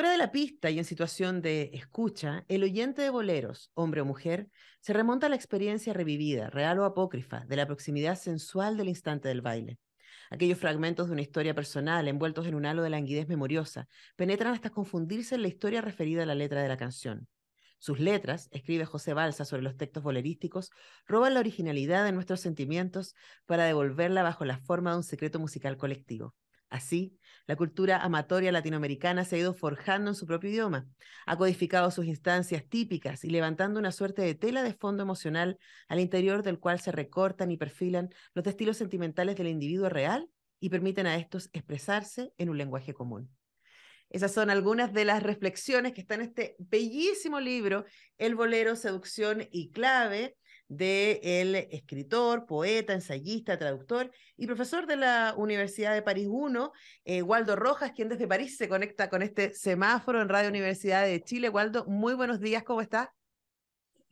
Fuera de la pista y en situación de escucha, el oyente de boleros, hombre o mujer, se remonta a la experiencia revivida, real o apócrifa, de la proximidad sensual del instante del baile. Aquellos fragmentos de una historia personal envueltos en un halo de languidez memoriosa penetran hasta confundirse en la historia referida a la letra de la canción. Sus letras, escribe José Balsa sobre los textos bolerísticos, roban la originalidad de nuestros sentimientos para devolverla bajo la forma de un secreto musical colectivo. Así, la cultura amatoria latinoamericana se ha ido forjando en su propio idioma, ha codificado sus instancias típicas y levantando una suerte de tela de fondo emocional al interior del cual se recortan y perfilan los estilos sentimentales del individuo real y permiten a estos expresarse en un lenguaje común. Esas son algunas de las reflexiones que están en este bellísimo libro, El Bolero, Seducción y Clave, del escritor, poeta, ensayista, traductor y profesor de la Universidad de París 1, eh, Waldo Rojas, quien desde París se conecta con este semáforo en Radio Universidad de Chile. Waldo, muy buenos días, ¿cómo estás?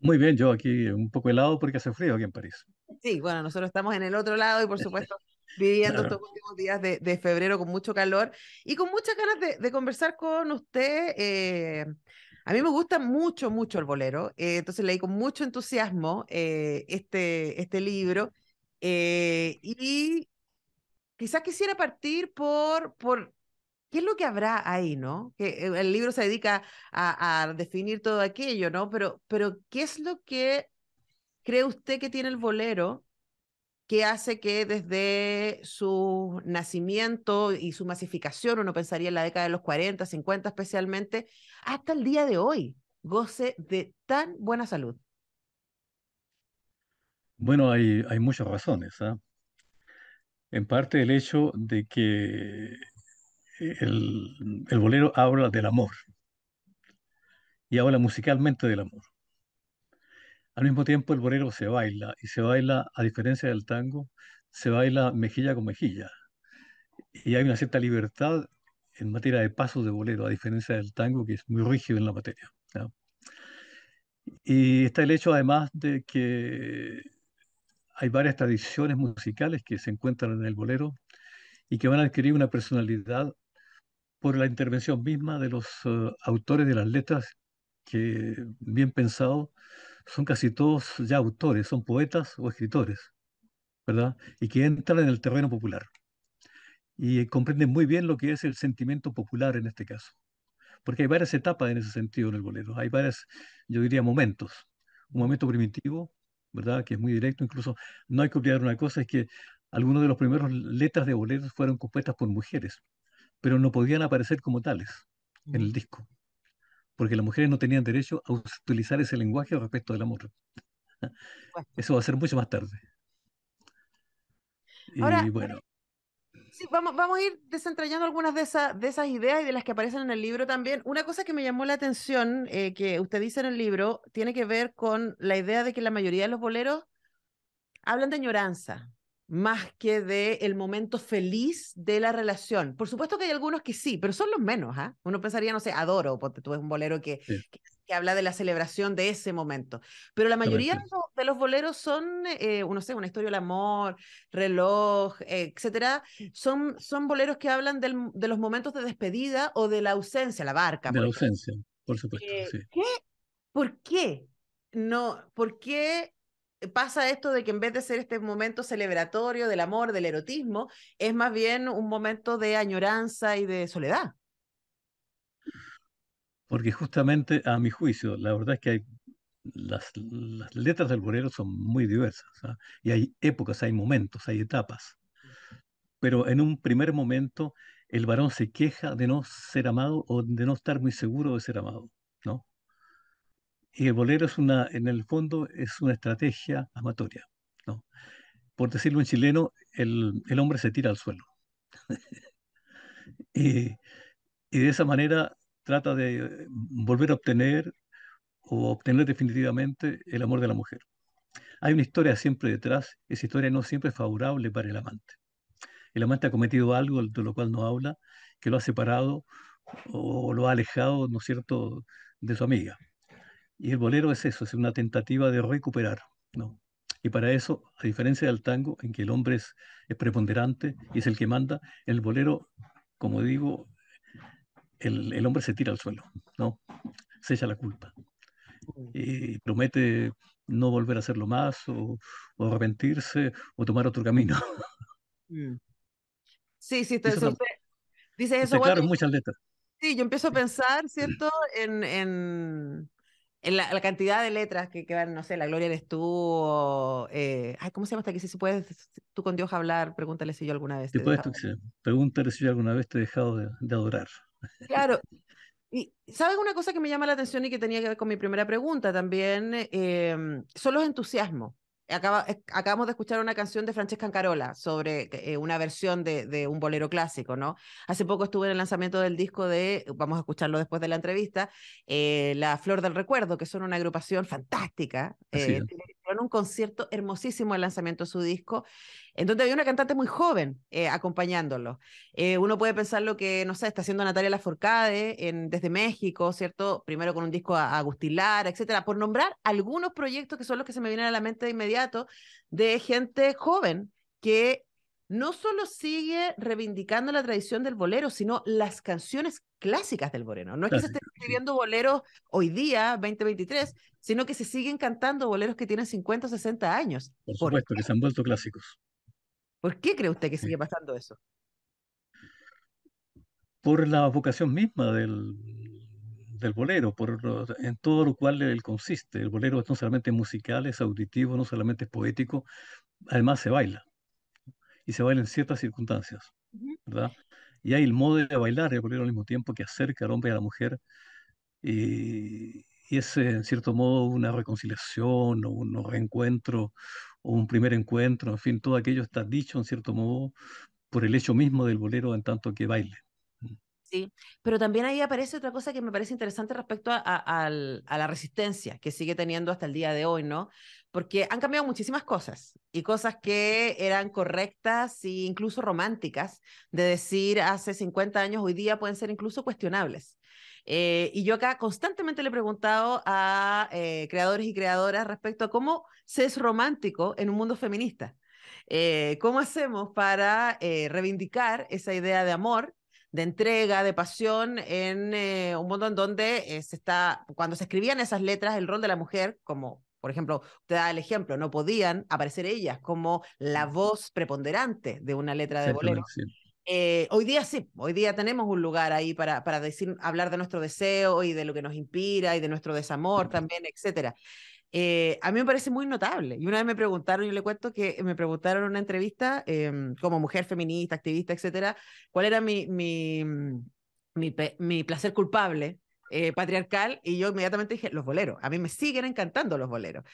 Muy bien, yo aquí un poco helado porque hace frío aquí en París. Sí, bueno, nosotros estamos en el otro lado y por supuesto viviendo estos últimos días de, febrero con mucho calor y con muchas ganas de, conversar con usted. Eh, a mí me gusta mucho, mucho el bolero, eh, entonces leí con mucho entusiasmo eh, este, este libro eh, y quizás quisiera partir por, por qué es lo que habrá ahí, ¿no? Que el libro se dedica a, a definir todo aquello, ¿no? Pero, pero, ¿qué es lo que cree usted que tiene el bolero? que hace que desde su nacimiento y su masificación, uno pensaría en la década de los 40, 50 especialmente, hasta el día de hoy goce de tan buena salud? Bueno, hay, muchas razones. ¿ah? En parte el hecho de que el bolero habla del amor y habla musicalmente del amor. Al mismo tiempo el bolero se baila y se baila, a diferencia del tango, se baila mejilla con mejilla. Y hay una cierta libertad en materia de pasos de bolero, a diferencia del tango, que es muy rígido en la materia. Y está el hecho además de que hay varias tradiciones musicales que se encuentran en el bolero y que van a adquirir una personalidad por la intervención misma de los eh, autores de las letras que, bien pensado, son casi todos ya autores, son poetas o escritores, ¿verdad? Y que entran en el terreno popular. Y comprenden muy bien lo que es el sentimiento popular en este caso. Porque hay varias etapas en ese sentido en el bolero. Hay varias yo diría, momentos. Un momento primitivo, ¿verdad? Que es muy directo. Incluso no hay que olvidar una cosa, es que algunos de los primeros letras de boleros fueron compuestas por mujeres, pero no podían aparecer como tales en el disco porque las mujeres no tenían derecho a utilizar ese lenguaje respecto del amor. Eso va a ser mucho más tarde. vamos, vamos a ir desentrañando algunas de, de esas ideas y de las que aparecen en el libro también. Una cosa que me llamó la atención, eh, que usted dice en el libro, tiene que ver con la idea de que la mayoría de los boleros hablan de añoranza más que de el momento feliz de la relación. Por supuesto que hay algunos que sí, pero son los menos. ¿ah? Uno pensaría, no sé, adoro, porque tú ves un bolero que, que, habla de la celebración de ese momento. Pero la mayoría de los, boleros son, eh, no sé, una historia del amor, reloj, etcétera. Son, son boleros que hablan del, de los momentos de despedida o de la ausencia, la barca. De la ausencia, por supuesto. Eh, ¿Qué? ¿Por qué? No, ¿por qué pasa esto de que en vez de ser este momento celebratorio del amor, del erotismo, es más bien un momento de añoranza y de soledad. Porque justamente, a mi juicio, la verdad es que las, letras del bolero son muy diversas ¿ah? y hay épocas, hay momentos, hay etapas. Pero en un primer momento el varón se queja de no ser amado o de no estar muy seguro de ser amado, ¿no? Y el bolero es una, en el fondo, es una estrategia amatoria. ¿no? Por decirlo en chileno, el, hombre se tira al suelo. y, de esa manera trata de volver a obtener o obtener definitivamente el amor de la mujer. Hay una historia siempre detrás, esa historia no siempre es favorable para el amante. El amante ha cometido algo de lo cual no habla, que lo ha separado o lo ha alejado, ¿no es cierto?, de su amiga. Y el bolero es eso, es una tentativa de recuperar, ¿no? Y para eso, a diferencia del tango, en que el hombre es, preponderante y es el que manda, el bolero, como digo, el, el, hombre se tira al suelo, ¿no? Se echa la culpa. Mm. Y promete no volver a hacerlo más, o, o arrepentirse, o tomar otro camino. Mm. Sí, sí, te, eso, dice eso. Claro, muchas letras. Sí, yo empiezo a pensar, ¿cierto? en, la, la, cantidad de letras que, quedan, no sé, La Gloria eres tú, eh, ay, ¿cómo se llama hasta que si puedes tú con Dios hablar? Pregúntale si yo alguna vez. Te si yo alguna vez te he dejado de, adorar. Claro. Y sabes una cosa que me llama la atención y que tenía que ver con mi primera pregunta también, eh, son los entusiasmos. Eh, acabamos de escuchar una canción de Francesca Carola sobre eh, una versión de, un bolero clásico, ¿no? Hace poco estuve en el lanzamiento del disco de, vamos a escucharlo después de la entrevista, eh, La Flor del Recuerdo, que son una agrupación fantástica, en un concierto hermosísimo el lanzamiento de su disco, en donde había una cantante muy joven eh, acompañándolo. Eh, uno puede pensar lo que, no sé, está haciendo Natalia Lafourcade en, desde México, ¿cierto? Primero con un disco a, Agustí Lara, etcétera, por nombrar algunos proyectos que son los que se me vienen a la mente de inmediato de gente joven que no solo sigue reivindicando la tradición del bolero, sino las canciones clásicas del bolero. No es que se estén escribiendo boleros hoy día, 2023, sino que se siguen cantando boleros que tienen 50 o 60 años. Por supuesto, que se han vuelto clásicos. ¿Por qué cree usted que sigue pasando eso? Por la vocación misma del, del bolero, por, en todo lo cual él consiste. El bolero es no solamente musical, es auditivo, no solamente es poético, además se baila y se baila en ciertas circunstancias, ¿verdad? Y hay el modo de bailar de bolero al mismo tiempo que acerca al hombre a la mujer y, es en cierto modo una reconciliación o un reencuentro o un primer encuentro, en fin, todo aquello está dicho en cierto modo por el hecho mismo del bolero en tanto que baile. Mm. Sí, pero también ahí aparece otra cosa que me parece interesante respecto a, la resistencia que sigue teniendo hasta el día de hoy, ¿no? porque han cambiado muchísimas cosas y cosas que eran correctas e incluso románticas de decir hace 50 años, hoy día pueden ser incluso cuestionables. Eh, y yo acá constantemente le he preguntado a eh, creadores y creadoras respecto a cómo se es romántico en un mundo feminista. Eh, ¿Cómo hacemos para reivindicar esa idea de amor de entrega, de pasión, en un mundo en donde se está, cuando se escribían esas letras, el rol de la mujer, como por ejemplo, te da el ejemplo, no podían aparecer ellas como la voz preponderante de una letra de bolero. Eh, hoy día sí, hoy día tenemos un lugar ahí para, para decir, hablar de nuestro deseo y de lo que nos inspira y de nuestro desamor también, etcétera. Eh, a mí me parece muy notable. Y una vez me preguntaron, yo le cuento que me preguntaron en una entrevista em, como mujer feminista, activista, etcétera, cuál era mi, mi, mm, mi placer culpable eh, patriarcal y yo inmediatamente dije, los boleros, a mí me siguen encantando los boleros.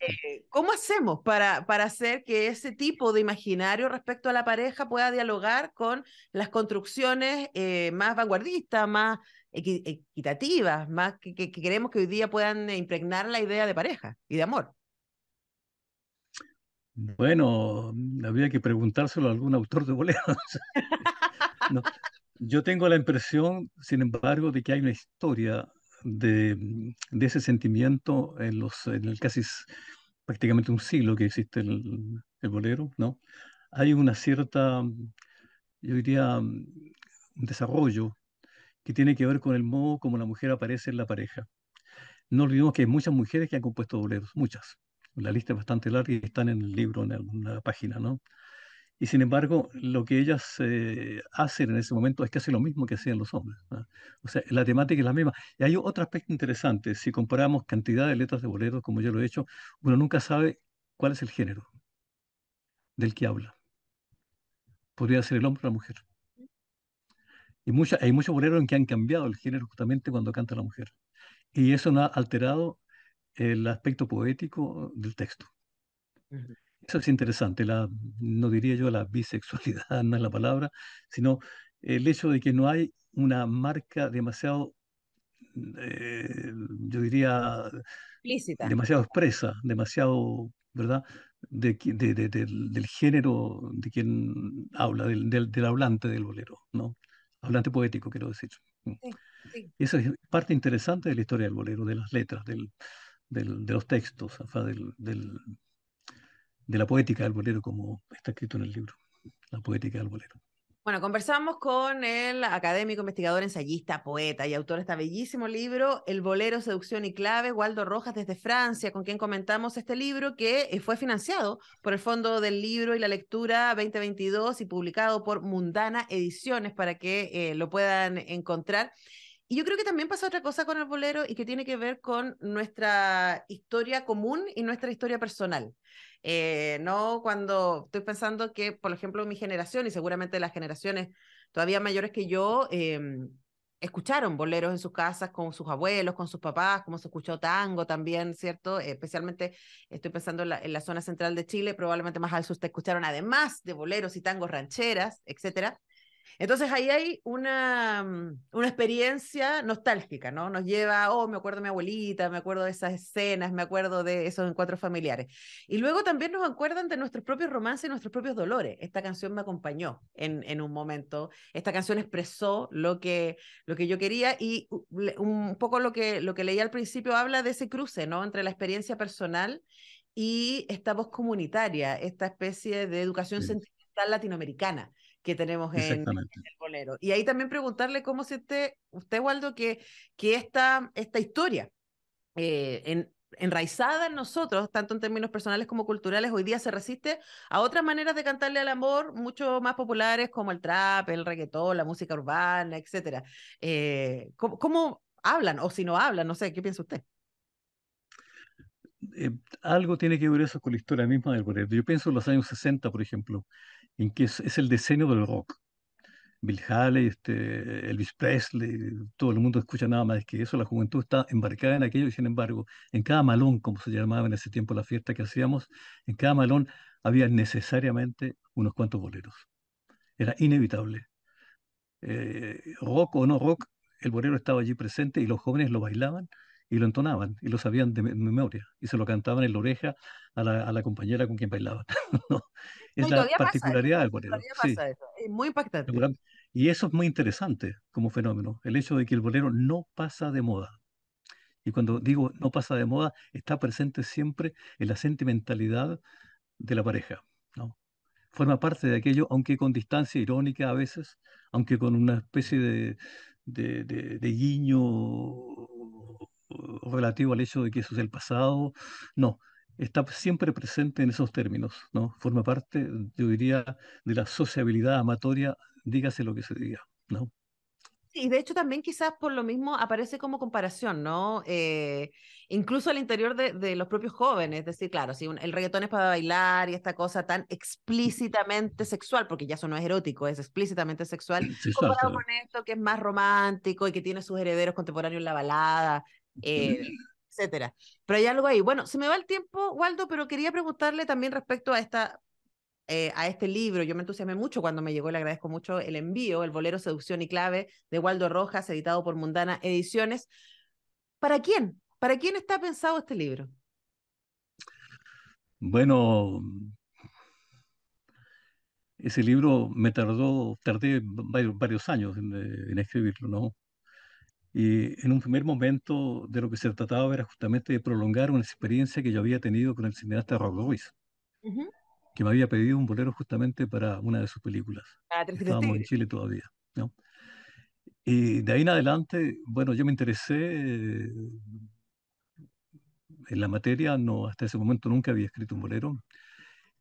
Eh, ¿Cómo hacemos para, para hacer que ese tipo de imaginario respecto a la pareja pueda dialogar con las construcciones eh, más vanguardistas, más equitativas, más que, que, queremos que hoy día puedan impregnar la idea de pareja y de amor? Bueno, había que preguntárselo a algún autor de boleros. Yo tengo la impresión, sin embargo, de que hay una historia de, mm, ese sentimiento en, los, en el casi prácticamente un siglo que existe el, mm, el bolero, ¿no? Hay una cierta, mm, yo diría, un desarrollo que tiene que ver con el modo como la mujer aparece en la pareja. No olvidemos que hay muchas mujeres que han compuesto boleros, muchas. La lista es bastante larga y están en el libro, en alguna página, ¿no? Y sin embargo, lo que ellas eh, hacen en ese momento es que hacen lo mismo que hacían los hombres. O sea, la temática es la misma. Y hay otro aspecto interesante. Si comparamos cantidad de letras de boleros, como yo lo he hecho, uno nunca sabe cuál es el género del que habla. Podría ser el hombre o la mujer. Y hay muchos boleros en que han cambiado el género justamente cuando canta la mujer. Y eso no ha alterado el aspecto poético del texto. Eso es interesante, la, no diría yo la bisexualidad, no es la palabra, sino el hecho de que no hay una marca demasiado, eh, yo diría, demasiado expresa, demasiado, ¿verdad? De, del, género de quien habla, del, hablante del bolero, ¿no? Hablante poético, quiero decir. Mm. Sí, Eso es parte interesante de la historia del bolero, de las letras, del, de los textos, o del, de la poética del bolero, como está escrito en el libro, la poética del bolero. Bueno, conversamos con el académico, investigador, ensayista, poeta y autor de este bellísimo libro, El Bolero, Seducción y Clave, Waldo Rojas desde Francia, con quien comentamos este libro que eh, fue financiado por el Fondo del Libro y la Lectura 2022 y publicado por Mundana Ediciones para que eh, lo puedan encontrar. Y yo creo que también pasa otra cosa con el bolero y que tiene que ver con nuestra historia común y nuestra historia personal. Eh, no cuando estoy pensando que, por ejemplo, mi generación y seguramente las generaciones todavía mayores que yo, em, escucharon boleros en sus casas con sus abuelos, con sus papás, como se escuchó tango también, ¿cierto? Especialmente estoy pensando en la, zona central de Chile, probablemente más al sur te escucharon además de boleros y tangos rancheras, etcétera. Entonces ahí hay mm, una, experiencia nostálgica, ¿no? Nos lleva, oh, me acuerdo de mi abuelita, me acuerdo de esas escenas, me acuerdo de esos encuentros familiares. Y luego también nos acuerdan de nuestros propios romances y nuestros propios dolores. Esta canción me acompañó en, un momento, esta canción expresó lo que, lo que yo quería y un poco lo que, lo leí al principio habla de ese cruce, ¿no? Entre la experiencia personal y esta voz comunitaria, esta especie de educación sentimental latinoamericana que tenemos en, el bolero. Y ahí también preguntarle cómo siente usted, Waldo, que, que esta, esta historia eh, en, enraizada en nosotros, tanto en términos personales como culturales, hoy día se resiste a otras maneras de cantarle al amor, mucho más populares como el trap, el reggaetón, la música urbana, etcétera. Eh, ¿cómo, hablan o si no hablan? No sé, ¿qué piensa usted? Eh, algo tiene que ver eso con la historia misma del bolero. Yo pienso en los años 60, por ejemplo en que es, el diseño del rock. Bill Haley, este, Elvis Presley, todo el mundo escucha nada más que eso, la juventud está embarcada en aquello y sin embargo, en cada malón, como se llamaba en ese tiempo la fiesta que hacíamos, en cada malón había necesariamente unos cuantos boleros. Era inevitable. Eh, rock o no rock, el bolero estaba allí presente y los jóvenes lo bailaban y lo entonaban y lo sabían de memoria y se lo cantaban en la oreja a la, a la compañera con quien bailaban. Es la particularidad del bolero. muy impactante. Y eso es muy interesante como fenómeno, el hecho de que el bolero no pasa de moda. Y cuando digo no pasa de moda, está presente siempre en la sentimentalidad de la pareja. ¿no? Forma parte de aquello, aunque con distancia irónica a veces, aunque con una especie de, de, de, de guiño relativo al hecho de que eso es el pasado, no, está siempre presente en esos términos, ¿no? Forma parte, yo diría, de la sociabilidad amatoria, dígase lo que se diga, ¿no? Y de hecho también quizás por lo mismo aparece como comparación, ¿no? Eh, incluso al interior de, los propios jóvenes, es decir, claro, si el reggaetón es para bailar y esta cosa tan explícitamente sexual, porque ya eso no es erótico, es explícitamente sexual, comparado con esto que es más romántico y que tiene sus herederos contemporáneos en la balada, eh, etcétera. Pero hay algo ahí. Bueno, se me va el tiempo, Waldo, pero quería preguntarle también respecto a esta eh, a este libro. Yo me entusiasmé mucho cuando me llegó, le agradezco mucho el envío, El Bolero, Seducción y Clave de Waldo Rojas, editado por Mundana Ediciones. ¿Para quién? ¿Para quién está pensado este libro? Bueno, ese libro me tardó, tardé varios, años en eh, escribirlo, ¿no? Y en un primer momento de lo que se trataba era justamente de prolongar una experiencia que yo había tenido con el cineasta Rob Ruiz, que me había pedido un bolero justamente para una de sus películas. Ah, Estábamos en Chile todavía. Y de ahí en adelante, bueno, yo me interesé en la materia, no, hasta ese momento nunca había escrito un bolero,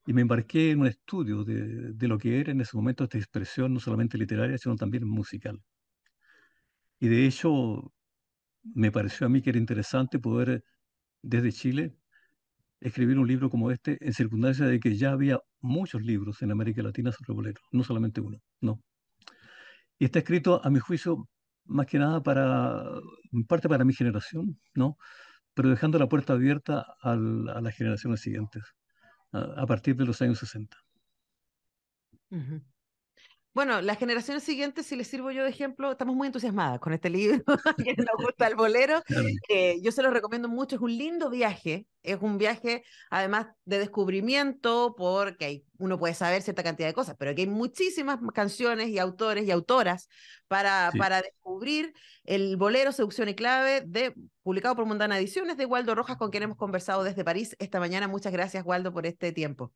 y me embarqué en un estudio de, de lo que era en ese momento esta expresión, no solamente literaria, sino también musical. Y de hecho, me pareció a mí que era interesante poder, desde Chile, escribir un libro como este en circunstancia de que ya había muchos libros en América Latina sobre boleros, no solamente uno, no. Y está escrito, a mi juicio, más que nada para, en parte para mi generación, ¿no? Pero dejando la puerta abierta a las generaciones siguientes, a, partir de los años 60. Bueno, las generaciones siguientes, si les sirvo yo de ejemplo, estamos muy entusiasmadas con este libro, que nos gusta el bolero. Eh, yo se lo recomiendo mucho, es un lindo viaje, es un viaje además de descubrimiento, porque uno puede saber cierta cantidad de cosas, pero aquí hay muchísimas canciones y autores y autoras para, para descubrir el bolero Seducción y Clave, de, publicado por Mundana Ediciones de Waldo Rojas, con quien hemos conversado desde París esta mañana. Muchas gracias, Waldo, por este tiempo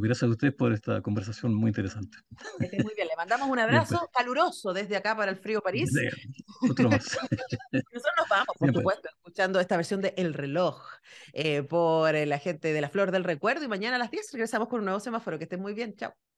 gracias a ustedes por esta conversación muy interesante. muy bien, le mandamos un pues. abrazo caluroso desde acá para el frío París. Nosotros nos vamos, por pues. supuesto, escuchando esta versión de El reloj eh, por eh, la gente de la Flor del Recuerdo y mañana a las 10 regresamos con un nuevo semáforo. Que estén muy bien, chao.